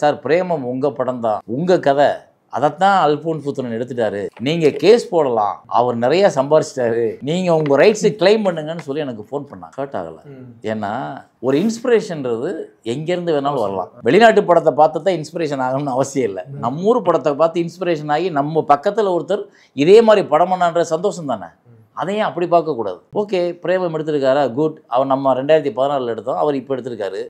sir பிரேமம் உங்கள் படம் தான் உங்கள் கதை அதைத்தான் அல்போன் புத்தனன் எடுத்துட்டாரு நீங்கள் கேஸ் போடலாம் அவர் நிறையா சம்பாரிச்சிட்டாரு நீங்கள் உங்க ரைட்ஸை கிளைம் பண்ணுங்கன்னு சொல்லி எனக்கு ஃபோன் பண்ணா கட் ஆகலை ஏன்னா ஒரு இன்ஸ்பிரேஷன்றது எங்கேருந்து வேணாலும் வரலாம் வெளிநாட்டு படத்தை பார்த்து தான் இன்ஸ்பிரேஷன் ஆகணும்னு அவசியம் இல்லை நம்ம ஊர் படத்தை பார்த்து இன்ஸ்பிரேஷன் ஆகி நம்ம பக்கத்தில் ஒருத்தர் இதே மாதிரி படம் பண்ணான்ற சந்தோஷம் தானே அதையும் அப்படி பார்க்கக்கூடாது ஓகே பிரேமம் எடுத்திருக்காரா குட் அவர் நம்ம ரெண்டாயிரத்தி பதினாலில் எடுத்தோம் அவர் இப்போ எடுத்திருக்காரு